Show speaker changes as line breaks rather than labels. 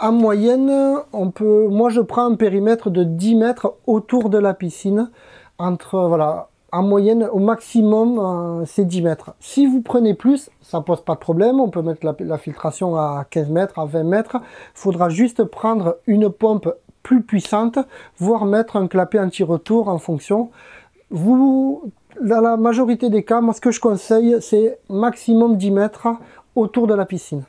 en moyenne, on peut, moi je prends un périmètre de 10 mètres autour de la piscine. Entre, voilà, en moyenne, au maximum, euh, c'est 10 mètres. Si vous prenez plus, ça pose pas de problème. On peut mettre la, filtration à 15 mètres, à 20 mètres. Faudra juste prendre une pompe plus puissante, voire mettre un clapet anti-retour en fonction. Vous, dans la majorité des cas, moi ce que je conseille, c'est maximum 10 mètres autour de la piscine.